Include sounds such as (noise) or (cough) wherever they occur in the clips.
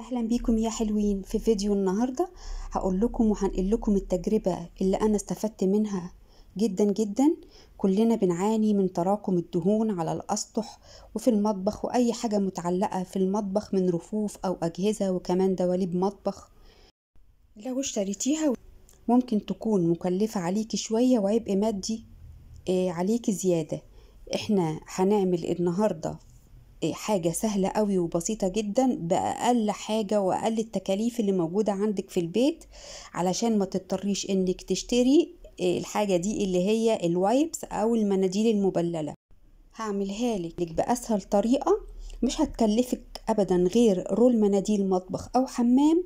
اهلا بيكم يا حلوين في فيديو النهارده هقول لكم وهنقل لكم التجربه اللي انا استفدت منها جدا جدا كلنا بنعاني من تراكم الدهون على الاسطح وفي المطبخ واي حاجه متعلقه في المطبخ من رفوف او اجهزه وكمان دواليب مطبخ لو اشتريتيها ممكن تكون مكلفه عليكي شويه وعبء مادي آه، عليكي زياده احنا هنعمل النهارده حاجة سهلة قوي وبسيطة جدا بأقل حاجة وأقل التكاليف اللي موجودة عندك في البيت علشان ما تضطريش انك تشتري آه، الحاجة دي اللي هي الوايبس أو المناديل المبللة هعملها لك بأسهل طريقة مش هتكلفك ابدا غير رول مناديل مطبخ او حمام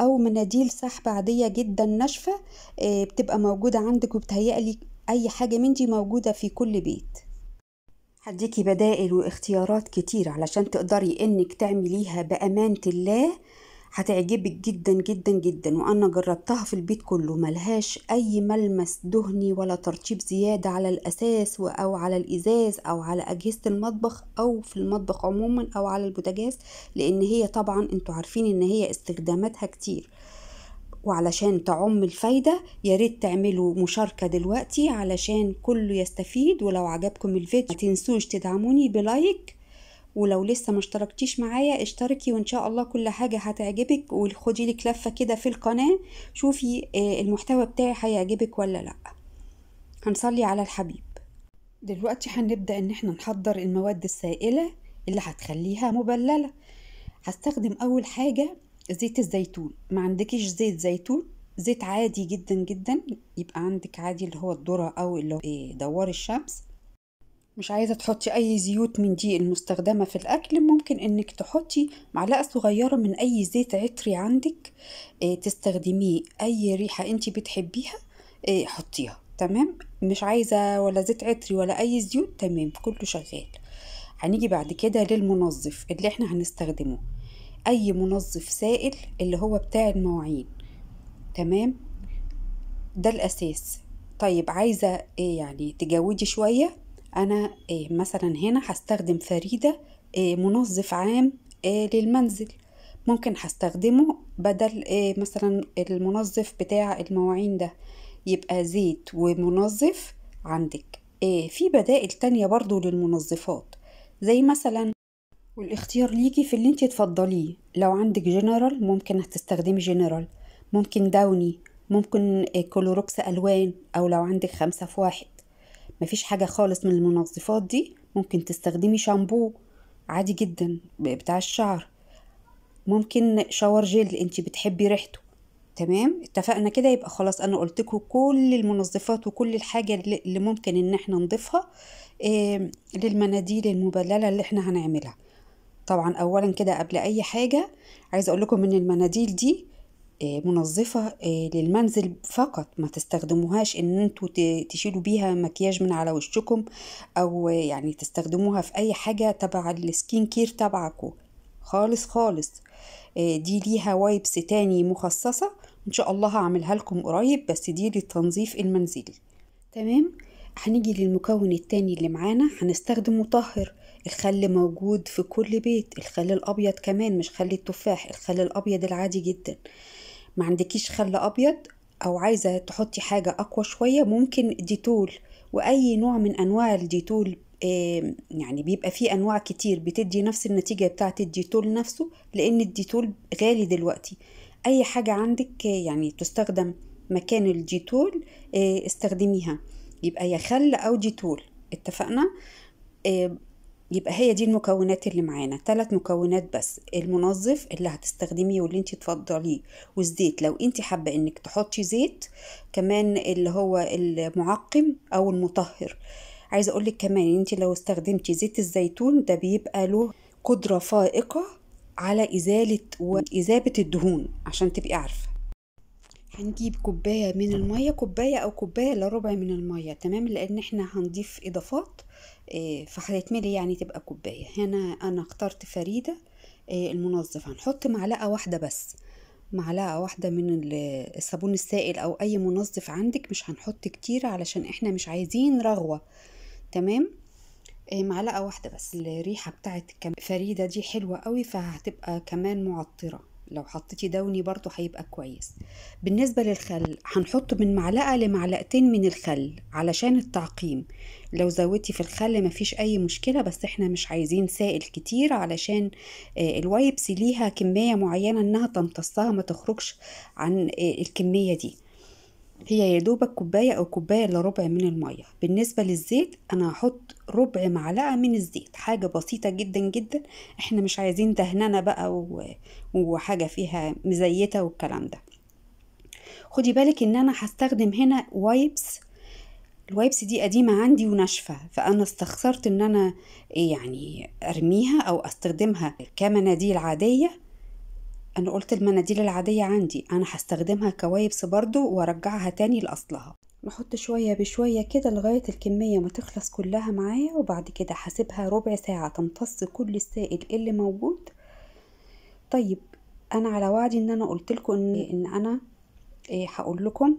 او مناديل سحب عاديه جدا ناشفه آه، بتبقى موجوده عندك وبتهيألي اي حاجه من دي موجوده في كل بيت هديكي بدائل واختيارات كتير علشان تقدري انك تعمليها بأمانة الله هتعجبك جدا جدا جدا وانا جربتها في البيت كله ملهاش اي ملمس دهني ولا ترطيب زيادة على الاساس او على الازاز او على اجهزة المطبخ او في المطبخ عموما او على البوتاجاز لان هي طبعا انتوا عارفين ان هي استخداماتها كتير وعلشان تعم الفايدة ياريت تعملوا مشاركة دلوقتي علشان كله يستفيد ولو عجبكم الفيديو متنسوش تدعموني بلايك ولو لسه ما اشتركتيش معايا اشتركي وان شاء الله كل حاجة هتعجبك وخدي لك لفة كده في القناة شوفي آه، المحتوى بتاعي هيعجبك ولا لا هنصلي على الحبيب دلوقتي هنبدأ ان احنا نحضر المواد السائلة اللي هتخليها مبللة هستخدم اول حاجة زيت الزيتون ما عندكش زيت زيتون زيت عادي جدا جدا يبقى عندك عادي اللي هو الذرة او اللي هو إيه، دوار الشمس مش عايزه تحطي اي زيوت من دي المستخدمه في الاكل ممكن انك تحطي معلقه صغيره من اي زيت عطري عندك إيه، تستخدميه اي ريحه انت بتحبيها إيه، حطيها تمام مش عايزه ولا زيت عطري ولا اي زيوت تمام كله شغال هنيجي بعد كده للمنظف اللي احنا هنستخدمه اي منظف سائل اللي هو بتاع المواعين تمام ده الاساس طيب عايزه ايه يعني تجودي شويه انا إيه مثلا هنا هستخدم فريده إيه منظف عام إيه للمنزل ممكن هستخدمه بدل إيه مثلا المنظف بتاع المواعين ده يبقى زيت ومنظف عندك إيه في بدائل تانية برضو للمنظفات زي مثلا والاختيار ليكي في اللي انت تفضليه لو عندك جنرال ممكن هتستخدمي جنرال ممكن داوني ممكن آه، كلوروكس الوان او لو عندك خمسة في واحد مفيش حاجة خالص من المنظفات دي ممكن تستخدمي شامبو عادي جدا بتاع الشعر ممكن شاور جل انت بتحبي ريحته تمام اتفقنا كده يبقى خلاص انا قلتكوا كل المنظفات وكل الحاجه اللي ممكن ان احنا نضيفها آه، للمناديل المبلله اللي احنا هنعملها طبعا اولا كده قبل اي حاجه عايزه اقول لكم ان المناديل دي آه، منظفة آه، للمنزل فقط ما تستخدموهاش ان انتوا تشيلوا بيها مكياج من على وشكم او يعني تستخدموها في اي حاجة تبع السكين كير تبعكو خالص خالص آه، دي ليها وايبس تاني مخصصة ان شاء الله هعملها لكم قريب بس دي للتنظيف المنزلي تمام هنيجي للمكون التاني اللي معانا هنستخدم مطهر الخل موجود في كل بيت الخل الابيض كمان مش خل التفاح الخل الابيض العادي جدا ما عندكيش خل ابيض او عايزه تحطي حاجه اقوى شويه ممكن ديتول واي نوع من انواع الديتول يعني بيبقى فيه انواع كتير بتدي نفس النتيجه بتاعه الديتول نفسه لان الديتول غالي دلوقتي اي حاجه عندك يعني تستخدم مكان الديتول آه، استخدميها يبقى يا خل او دي تول اتفقنا آه، يبقى هي دي المكونات اللي معانا ثلاث مكونات بس المنظف اللي هتستخدميه واللي انت تفضليه والزيت لو انت حابه انك تحطي زيت كمان اللي هو المعقم او المطهر عايزه اقولك كمان انت لو استخدمتي زيت الزيتون ده بيبقى له قدره فائقه على ازاله واذابه الدهون عشان تبقي عارفه هنجيب كوباية من المية كوباية أو كوباية لربع ربع من المية تمام لأن احنا هنضيف إضافات آه، فهتتملي يعني تبقى كوباية هنا أنا اخترت فريدة آه، المنظف هنحط معلقة واحدة بس معلقة واحدة من الصابون السائل أو أي منظف عندك مش هنحط كتير علشان احنا مش عايزين رغوة تمام آه، معلقة واحدة بس الريحة بتاعت فريدة دي حلوة قوي فهتبقى كمان معطرة لو حطيتي دوني برضو هيبقى كويس بالنسبة للخل هنحط من معلقة لمعلقتين من الخل علشان التعقيم لو زودتي في الخل مفيش اي مشكلة بس احنا مش عايزين سائل كتير علشان آه، الوايبس ليها كمية معينة انها تمتصها ما تخرجش عن آه، الكمية دي هي يا دوبك كوبايه او كوبايه الا ربع من الميه بالنسبه للزيت انا هحط ربع معلقه من الزيت حاجه بسيطه جدا جدا احنا مش عايزين دهننه بقى وحاجه فيها مزيته والكلام ده خدي بالك ان انا هستخدم هنا وايبس الوايبس دي قديمة عندي وناشفة فأنا استخسرت إن أنا يعني أرميها أو أستخدمها كمناديل عادية انا قلت المناديل العاديه عندي انا هستخدمها كوايبس برضو وارجعها تاني لاصلها نحط شويه بشويه كده لغايه الكميه ما تخلص كلها معايا وبعد كده هسيبها ربع ساعه تمتص كل السائل اللي موجود طيب انا على وعدي ان انا قلت لكم ان ان انا إيه هقول لكم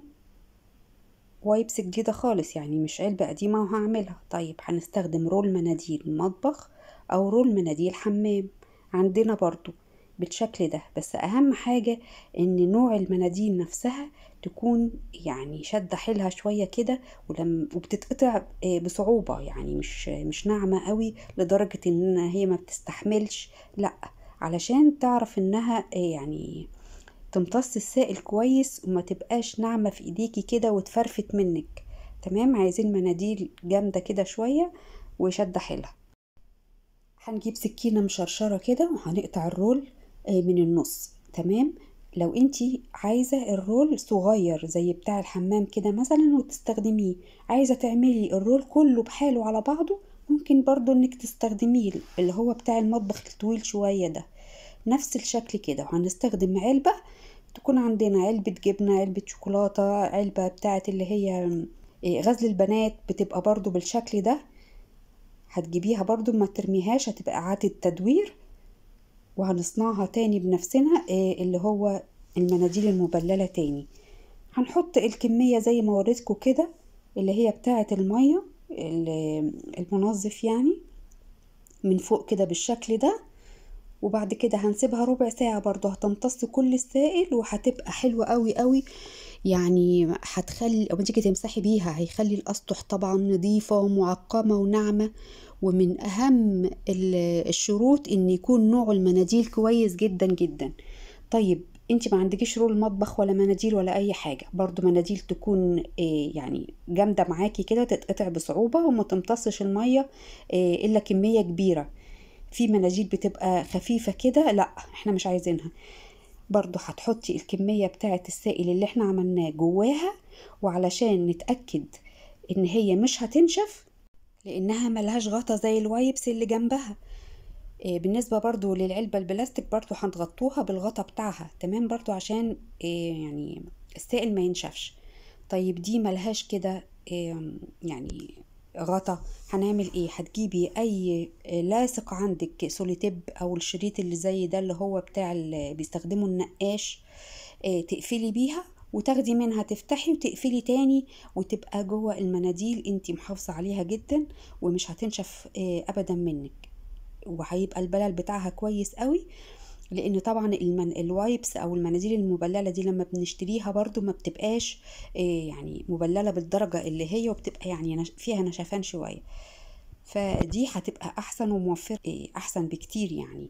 وايبس جديده خالص يعني مش علبه قديمه وهعملها طيب هنستخدم رول مناديل مطبخ او رول مناديل حمام عندنا برضو بالشكل ده بس اهم حاجة ان نوع المناديل نفسها تكون يعني شد حيلها شويه كده ولم وبتتقطع آه، بصعوبه يعني مش مش ناعمه قوي لدرجه ان هي ما بتستحملش لا علشان تعرف انها آه، يعني تمتص السائل كويس وما تبقاش ناعمه في ايديكي كده وتفرفت منك تمام عايزين مناديل جامده كده شويه وشد حيلها هنجيب سكينه مشرشره كده وهنقطع الرول آه، من النص تمام لو انت عايزه الرول صغير زي بتاع الحمام كده مثلا وتستخدميه عايزه تعملي الرول كله بحاله على بعضه ممكن برضو انك تستخدميه اللي هو بتاع المطبخ الطويل شويه ده نفس الشكل كده وهنستخدم علبه تكون عندنا علبه جبنه علبه شوكولاته علبه بتاعه اللي هي آه، غزل البنات بتبقى برضو بالشكل ده هتجيبيها برضو ما ترميهاش هتبقى اعاده تدوير وهنصنعها تاني بنفسنا آه، اللي هو المناديل المبلله تاني هنحط الكميه زي ما وريتكم كده اللي هي بتاعه الميه المنظف يعني من فوق كده بالشكل ده وبعد كده هنسيبها ربع ساعة برضو هتمتص كل السائل وهتبقى حلوة قوي قوي يعني هتخلي لما تيجي تمسحي بيها هيخلي الاسطح طبعا نظيفة ومعقمة وناعمة ومن أهم الشروط إن يكون نوع المناديل كويس جدا جدا طيب انت ما عندكيش رول مطبخ ولا مناديل ولا اي حاجه برضو مناديل تكون إيه يعني جامده معاكي كده تتقطع بصعوبه وما تمتصش الميه إيه الا كميه كبيره في مناديل بتبقى خفيفه كده لا احنا مش عايزينها برضو هتحطي الكميه بتاعه السائل اللي احنا عملناه جواها وعلشان نتاكد ان هي مش هتنشف لأنها ملهاش غطا زي الوايبس اللي جنبها آه، بالنسبة برضو للعلبة البلاستيك برضو هنغطوها بالغطا بتاعها تمام برضو عشان آه، يعني السائل ما ينشفش طيب دي ملهاش كده آه، يعني غطا هنعمل ايه هتجيبي اي لاصق عندك سوليتيب او الشريط اللي زي ده اللي هو بتاع اللي بيستخدمه النقاش تقفلي بيها وتاخدي منها تفتحي وتقفلي تاني وتبقى جوه المناديل انت محافظه عليها جدا ومش هتنشف آه، ابدا منك وهيبقى البلل بتاعها كويس قوي لان طبعا المن... الوايبس او المناديل المبلله دي لما بنشتريها برضو ما بتبقاش آه، يعني مبلله بالدرجه اللي هي وبتبقى يعني فيها نشفان شويه فدي هتبقى احسن وموفره آه، احسن بكتير يعني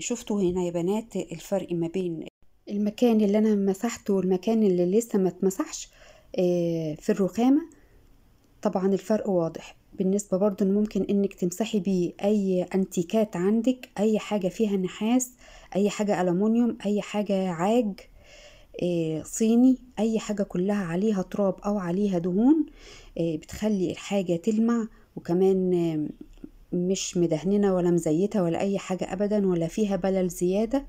شفتوا هنا يا بنات الفرق ما بين المكان اللي انا مسحته والمكان اللي لسه ما اتمسحش آه، في الرخامة طبعا الفرق واضح بالنسبة برضو ممكن انك تمسحي بيه اي انتيكات عندك اي حاجة فيها نحاس اي حاجة ألمونيوم اي حاجة عاج آه، صيني اي حاجة كلها عليها تراب او عليها دهون آه، بتخلي الحاجة تلمع وكمان مش مدهننه ولا مزيته ولا اي حاجه ابدا ولا فيها بلل زياده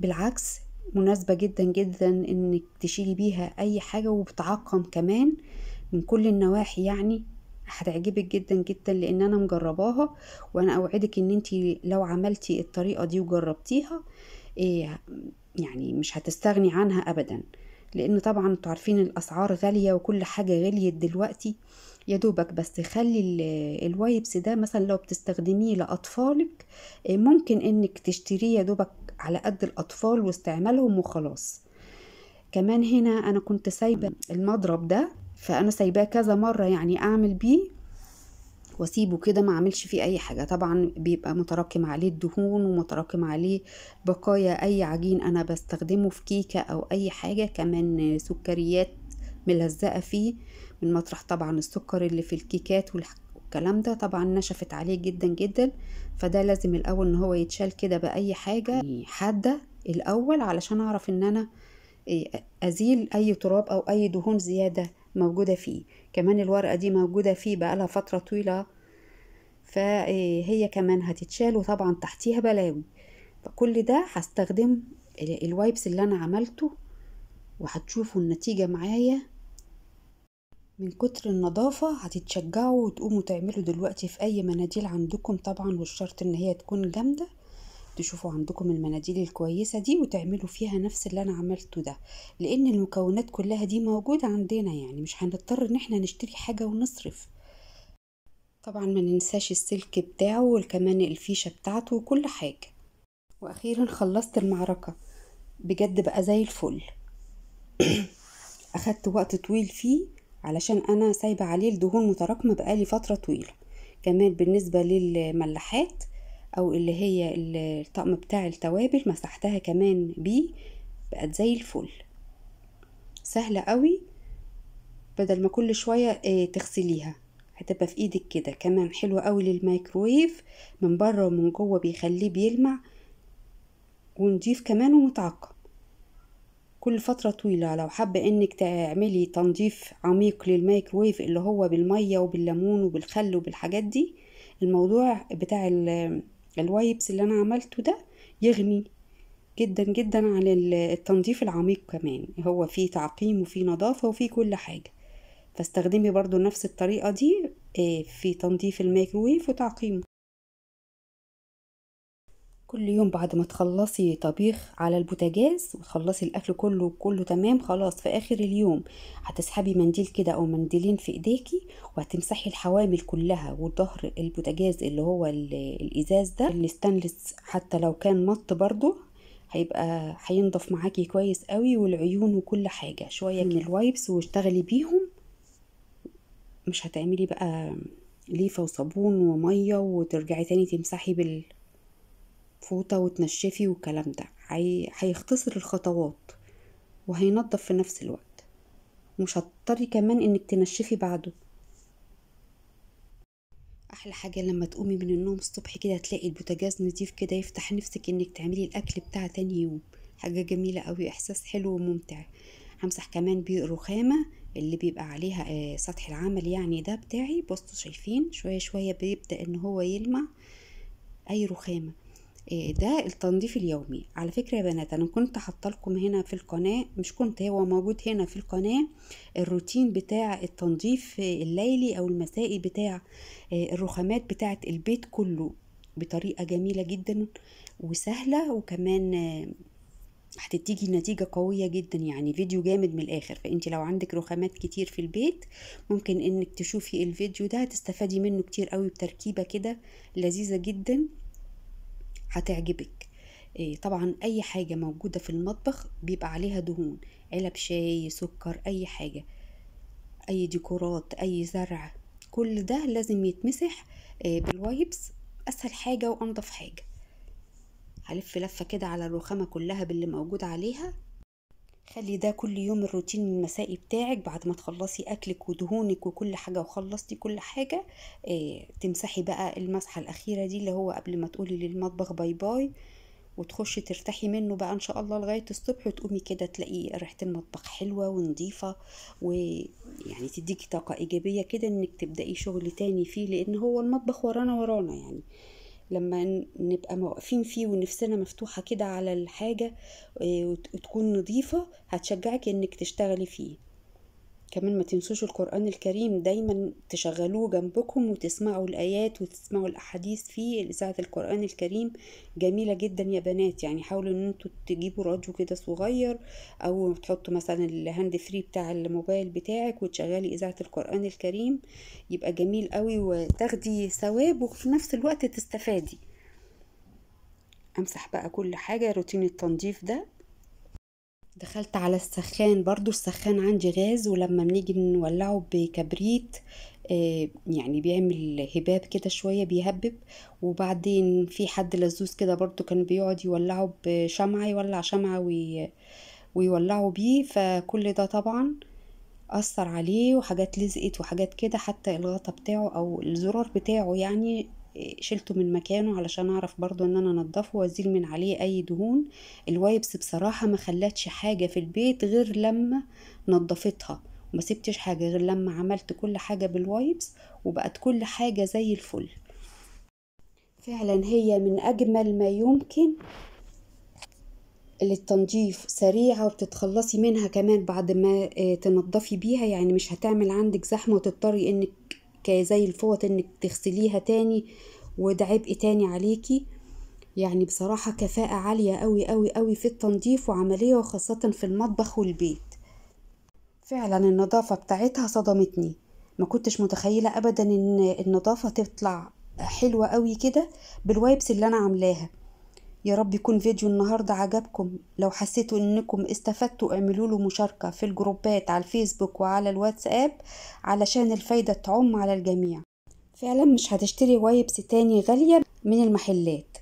بالعكس مناسبة جدا جدا انك تشيلي بيها اي حاجة وبتعقم كمان من كل النواحي يعني هتعجبك جدا جدا لان انا مجرباها وانا اوعدك ان انت لو عملتي الطريقة دي وجربتيها إيه يعني مش هتستغني عنها ابدا لان طبعا انتوا عارفين الاسعار غالية وكل حاجة غليت دلوقتي يا دوبك بس خلي الوايبس ده مثلا لو بتستخدميه لاطفالك إيه، ممكن انك تشتريه يا دوبك على قد الأطفال واستعمالهم وخلاص كمان هنا أنا كنت سايبة المضرب ده فأنا سايباه كذا مرة يعني أعمل بيه واسيبه كده ما اعملش فيه اي حاجه طبعا بيبقى متراكم عليه الدهون ومتراكم عليه بقايا اي عجين انا بستخدمه في كيكه او اي حاجه كمان سكريات ملزقه فيه من مطرح طبعا السكر اللي في الكيكات الكلام ده طبعا نشفت عليه جدا جدا فده لازم الاول ان هو يتشال كده باي حاجه حاده الاول علشان اعرف ان انا إيه، ازيل اي تراب او اي دهون زياده موجوده فيه كمان الورقه دي موجوده فيه بقالها فتره طويله فهي إيه، كمان هتتشال وطبعا تحتيها بلاوي فكل ده هستخدم الوايبس اللي انا عملته وهتشوفوا النتيجه معايا من كتر النظافة هتتشجعوا وتقوموا تعملوا دلوقتي في أي مناديل عندكم طبعا والشرط إن هي تكون جامدة تشوفوا عندكم المناديل الكويسة دي وتعملوا فيها نفس اللي أنا عملته ده لأن المكونات كلها دي موجودة عندنا يعني مش هنضطر إن احنا نشتري حاجة ونصرف طبعا ما ننساش السلك بتاعه وكمان الفيشة بتاعته وكل حاجة وأخيرا خلصت المعركة بجد بقى زي الفل (coughs) أخدت وقت طويل فيه علشان انا سايبه عليه الدهون متراكمه بقالي فتره طويله كمان بالنسبه للملاحات او اللي هي الطقم بتاع التوابل مسحتها كمان بيه بقت زي الفل سهله قوي بدل ما كل شويه آه، تغسليها هتبقى في ايدك كده كمان حلوه قوي للميكرويف من بره ومن جوه بيخليه بيلمع ونضيف كمان ومتعقم كل فترة طويلة لو حابة انك تعملي تنظيف عميق للمايكرويف اللي هو بالمية وبالليمون وبالخل وبالحاجات دي الموضوع بتاع الوايبس اللي انا عملته ده يغني جدا جدا عن التنظيف العميق كمان هو فيه تعقيم وفيه نظافة وفيه كل حاجة فاستخدمي برضو نفس الطريقة دي آه، في تنظيف الميكروويف وتعقيمه كل يوم بعد ما تخلصي طبيخ على البوتاجاز وتخلصي الاكل كله كله تمام خلاص في اخر اليوم هتسحبي منديل كده او منديلين في ايديكي وهتمسحي الحوامل كلها وظهر البوتاجاز اللي هو الازاز ده الستانلس حتى لو كان مط برضو هيبقى هينضف معاكي كويس قوي والعيون وكل حاجه شويه من الوايبس واشتغلي بيهم مش هتعملي بقى ليفه وصابون وميه وترجعي تاني تمسحي بال فوطة وتنشفي والكلام ده هي... هيختصر الخطوات وهينضف في نفس الوقت مش هتضطري كمان انك تنشفي بعده احلى حاجه لما تقومي من النوم الصبح كده تلاقي البوتاجاز نضيف كده يفتح نفسك انك تعملي الاكل بتاع تاني يوم حاجه جميله قوي احساس حلو وممتع همسح كمان بالرخامه اللي بيبقى عليها آه سطح العمل يعني ده بتاعي بصوا شايفين شويه شويه بيبدا ان هو يلمع اي رخامه إيه، ده التنظيف اليومي على فكرة يا بنات أنا كنت حاطة لكم هنا في القناة مش كنت هو موجود هنا في القناة الروتين بتاع التنظيف الليلي أو المسائي بتاع آه، الرخامات بتاعة البيت كله بطريقة جميلة جدا وسهلة وكمان آه، هتتيجي نتيجة قوية جدا يعني فيديو جامد من الآخر فأنت لو عندك رخامات كتير في البيت ممكن إنك تشوفي الفيديو ده هتستفادي منه كتير قوي بتركيبة كده لذيذة جدا هتعجبك إيه، طبعا اي حاجة موجودة في المطبخ بيبقى عليها دهون علب شاي سكر اي حاجة اي ديكورات اي زرع كل ده لازم يتمسح إيه، بالوايبس اسهل حاجة وانضف حاجة هلف لفة كده على الرخامة كلها باللي موجود عليها خلي ده كل يوم الروتين المسائي بتاعك بعد ما تخلصي اكلك ودهونك وكل حاجه وخلصتي كل حاجه إيه تمسحي بقى المسحه الاخيره دي اللي هو قبل ما تقولي للمطبخ باي باي وتخشي ترتاحي منه بقى ان شاء الله لغايه الصبح وتقومي كده تلاقي ريحه المطبخ حلوه ونظيفه ويعني تديكي طاقه ايجابيه كده انك تبداي شغل تاني فيه لان هو المطبخ ورانا ورانا يعني لما نبقى واقفين فيه ونفسنا مفتوحة كده على الحاجة آه، وتكون نظيفة هتشجعك انك تشتغلي فيه كمان ما تنسوش القرآن الكريم دايما تشغلوه جنبكم وتسمعوا الآيات وتسمعوا الأحاديث فيه لساعة القرآن الكريم جميلة جدا يا بنات يعني حاولوا إن انتوا تجيبوا راديو كده صغير أو تحطوا مثلا الهاند فري بتاع الموبايل بتاعك وتشغلي إذاعة القرآن الكريم يبقى جميل قوي وتاخدي ثواب وفي نفس الوقت تستفادي امسح بقى كل حاجة روتين التنظيف ده دخلت على السخان برضو السخان عندي غاز ولما بنيجي نولعه بكبريت آه، يعني بيعمل هباب كده شوية بيهبب وبعدين في حد لزوز كده برضو كان بيقعد يولعه بشمعة يولع شمعة ويولعه بيه فكل ده طبعا أثر عليه وحاجات لزقت وحاجات كده حتى الغطا بتاعه أو الزرار بتاعه يعني شلته من مكانه علشان اعرف برضو ان انا انضفه وازيل من عليه اي دهون الوايبس بصراحة ما خلتش حاجة في البيت غير لما نضفتها وما سبتش حاجة غير لما عملت كل حاجة بالوايبس وبقت كل حاجة زي الفل فعلا هي من اجمل ما يمكن للتنظيف سريعة وبتتخلصي منها كمان بعد ما آه، تنضفي بيها يعني مش هتعمل عندك زحمة وتضطري انك زي الفوط انك تغسليها تاني وده عبء تاني عليكي يعني بصراحة كفاءة عالية قوي قوي قوي في التنظيف وعملية وخاصة في المطبخ والبيت فعلا النظافة بتاعتها صدمتني ما كنتش متخيلة ابدا ان النظافة تطلع حلوة قوي كده بالوايبس اللي انا عاملاها يا رب يكون فيديو النهاردة عجبكم لو حسيتوا انكم استفدتوا اعملوا له مشاركة في الجروبات على الفيسبوك وعلى الواتساب علشان الفايدة تعم على الجميع فعلا مش هتشتري وايبس تاني غالية من المحلات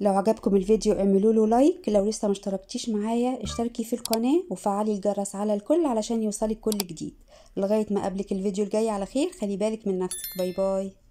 لو عجبكم الفيديو اعملوا له لايك لو لسه ما اشتركتيش معايا اشتركي في القناة وفعلي الجرس على الكل علشان يوصلك كل جديد لغاية ما قبلك الفيديو الجاي على خير خلي بالك من نفسك باي باي